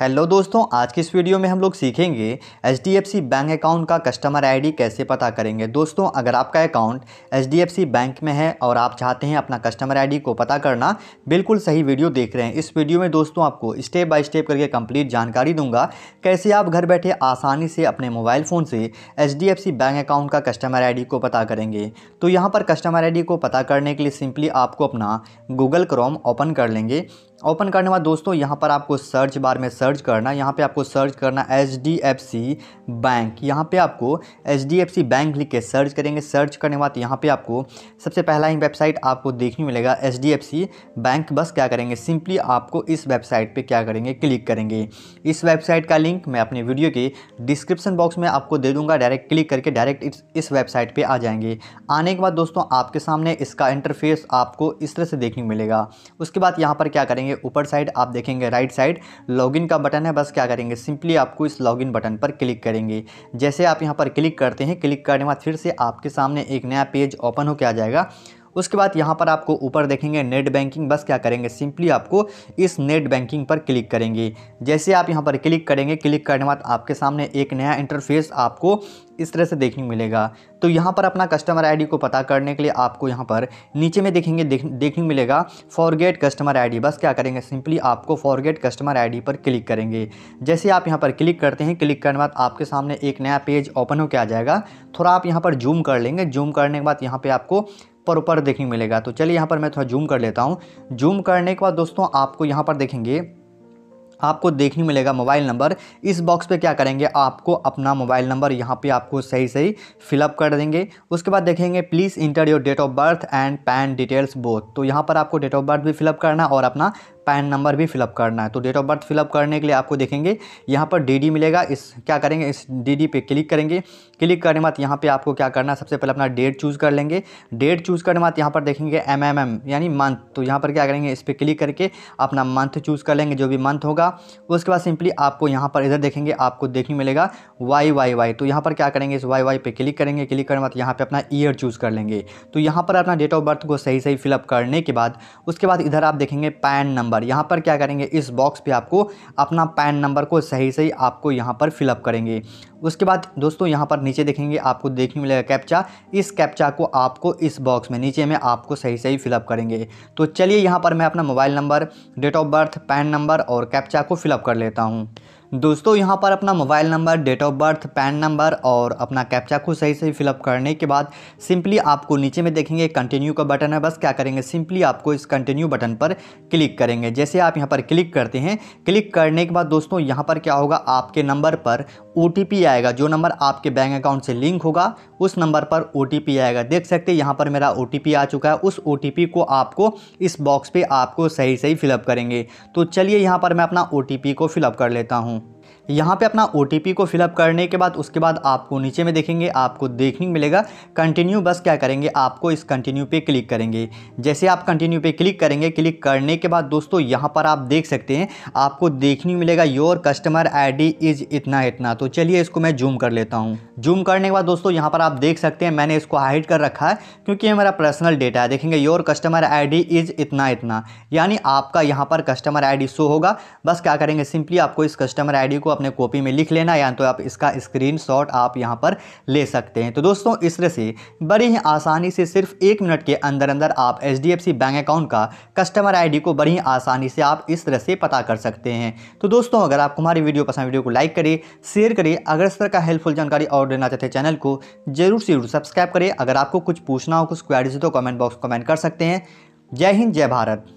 hello दोस्तों आज की इस वीडियो में हम लोग सीखेंगे एच बैंक अकाउंट का कस्टमर आईडी कैसे पता करेंगे दोस्तों अगर आपका अकाउंट एच बैंक में है और आप चाहते हैं अपना कस्टमर आईडी को पता करना बिल्कुल सही वीडियो देख रहे हैं इस वीडियो में दोस्तों आपको स्टेप बाय स्टेप करके कंप्लीट जानकारी दूंगा कैसे आप घर बैठे आसानी से अपने मोबाइल फ़ोन से एच बैंक अकाउंट का कस्टमर आई को पता करेंगे तो यहाँ पर कस्टमर आई को पता करने के लिए सिंपली आपको अपना गूगल क्रोम ओपन कर लेंगे ओपन करने के बाद दोस्तों यहाँ पर आपको सर्च बार में सर्च करना यहाँ पे आपको सर्च करना H D F C bank यहाँ पे आपको H D F C bank लिख के सर्च करेंगे सर्च करने के बाद यहाँ पे आपको सबसे पहला ही वेबसाइट आपको देखने मिलेगा H D F C bank बस क्या करेंगे सिंपली आपको इस वेबसाइट पे क्या करेंगे क्लिक करेंगे इस वेबसाइट का लिंक मैं अपने वीडियो के डिस्क्रिप्सन बॉक्स में आपको दे दूँगा डायरेक्ट क्लिक करके डायरेक्ट इस, वेबसाइट पर आ जाएंगे आने के बाद दोस्तों आपके सामने इसका इंटरफेस आपको इस तरह से देखने मिलेगा उसके बाद यहाँ पर क्या करेंगे करेंगे ऊपर साइड आप देखेंगे राइट साइड लॉगिन का बटन है बस क्या करेंगे सिंपली आपको इस लॉगिन बटन पर क्लिक करेंगे जैसे आप यहाँ पर क्लिक करते हैं क्लिक करने के बाद फिर से आपके सामने एक नया पेज ओपन होकर आ जाएगा उसके बाद यहाँ पर आपको ऊपर देखेंगे नेट बैंकिंग बस क्या करेंगे सिंपली आपको इस नेट बैंकिंग पर क्लिक करेंगे जैसे आप यहाँ पर क्लिक करेंगे क्लिक करने के बाद आपके सामने एक नया इंटरफेस आपको इस तरह से देखने को मिलेगा तो यहाँ पर अपना कस्टमर आईडी को पता करने के लिए आपको यहाँ पर नीचे में देखेंगे देख, देखने को मिलेगा फॉरगेट कस्टमर आईडी बस क्या करेंगे सिंपली आपको फॉरगेट कस्टमर आईडी पर क्लिक करेंगे जैसे आप यहाँ पर क्लिक करते हैं क्लिक करने के बाद आपके सामने एक नया पेज ओपन होकर आ जाएगा थोड़ा आप यहाँ पर जूम कर लेंगे जूम करने के बाद यहाँ पर आपको ऊपर देखने मिलेगा तो चलिए यहाँ पर मैं थोड़ा जूम कर लेता हूँ जूम करने के बाद दोस्तों आपको यहाँ पर देखेंगे आपको देखने मिलेगा मोबाइल नंबर इस बॉक्स पे क्या करेंगे आपको अपना मोबाइल नंबर यहाँ पे आपको सही सही फिलअप कर देंगे उसके बाद देखेंगे please enter your date of birth and PAN details both तो यहाँ पर आपको डेट ऑफ बर्थ भी फिलअप करना और अपना पैन नंबर भी फिलअप करना है तो डेट ऑफ बर्थ फिलअप करने के लिए आपको देखेंगे यहाँ पर डीडी मिलेगा इस क्या करेंगे इस डीडी पे क्लिक करेंगे क्लिक करने के बाद यहाँ पे आपको क्या करना है सबसे पहले अपना डेट चूज़ कर लेंगे डेट चूज़ करने के बाद यहाँ पर देखेंगे एम एम एम यानी मंथ तो यहाँ पर क्या करेंगे इस पर क्लिक करके अपना मंथ चूज़ कर लेंगे जो भी मंथ होगा उसके बाद सिंपली आपको यहाँ पर इधर देखेंगे आपको देखने मिलेगा वाई वाई वाई तो यहाँ पर क्या करेंगे इस वाई वाई पे क्लिक करेंगे क्लिक करने के बाद यहाँ पे अपना ईयर चूज़ कर लेंगे तो यहाँ पर अपना डेट ऑफ बर्थ को सही सही फिलअप करने के बाद उसके बाद इधर आप देखेंगे पैन नंबर नंबर यहाँ पर क्या करेंगे इस बॉक्स पे आपको अपना पैन नंबर को सही सही आपको यहाँ पर फिलअप करेंगे उसके बाद दोस्तों यहाँ पर नीचे देखेंगे आपको देखने मिलेगा कैप्चा इस कैप्चा को आपको इस बॉक्स में नीचे में आपको सही सही फिलअप करेंगे तो चलिए यहाँ पर मैं अपना mobile number date of birth PAN number और कैप्चा को फिलअप कर लेता हूँ दोस्तों यहाँ पर अपना mobile number date of birth PAN number और अपना कैप्चा को सही सही फिलअप करने के बाद सिंपली आपको नीचे में देखेंगे कंटिन्यू का बटन है बस क्या करेंगे सिंपली आपको इस कंटिन्यू बटन पर क्लिक करेंगे जैसे आप यहाँ पर क्लिक करते हैं क्लिक करने के बाद दोस्तों यहाँ पर क्या होगा आपके नंबर पर ओ आएगा जो नंबर आपके बैंक अकाउंट से लिंक होगा उस नंबर पर ओ आएगा देख सकते हैं यहाँ पर मेरा ओ आ चुका है उस ओ को आपको इस बॉक्स पर आपको सही सही फिलअप करेंगे तो चलिए यहाँ पर मैं अपना ओ को फिलअप कर लेता हूँ यहाँ पे अपना ओ को फिलअप करने के बाद उसके बाद आपको नीचे में देखेंगे आपको देखने मिलेगा कंटिन्यू बस क्या करेंगे आपको इस कंटिन्यू पे क्लिक करेंगे जैसे आप कंटिन्यू पे क्लिक करेंगे क्लिक करने के बाद दोस्तों यहाँ पर आप देख सकते हैं आपको देखने मिलेगा योर कस्टमर आईडी इज़ इतना इतना तो चलिए इसको मैं जूम कर लेता हूँ जूम करने के बाद दोस्तों यहाँ पर आप देख सकते हैं मैंने इसको हाइड कर रखा है क्योंकि ये मेरा पर्सनल डेटा है देखेंगे योर कस्टमर आईडी इज़ इतना इतना यानी आपका यहाँ पर कस्टमर आईडी शो होगा बस क्या करेंगे सिंपली आपको इस कस्टमर आईडी को अपने कॉपी में लिख लेना या तो आप इसका स्क्रीन आप यहाँ पर ले सकते हैं तो दोस्तों इस तरह से बड़ी ही आसानी से सिर्फ एक मिनट के अंदर अंदर आप एच बैंक अकाउंट का कस्टमर आई को बड़ी आसानी से आप इस तरह से पता कर सकते हैं तो दोस्तों अगर आपको हमारी वीडियो पसंद वीडियो को लाइक करिए शेयर करिए अगर इस तरह का हेल्पफुल जानकारी और सपोर्ट देना चाहते हैं चैनल को जरूर से जरूर सब्सक्राइब करें अगर आपको कुछ पूछना हो कुछ क्वेरीज तो कमेंट बॉक्स कमेंट कर सकते हैं जय हिंद जय भारत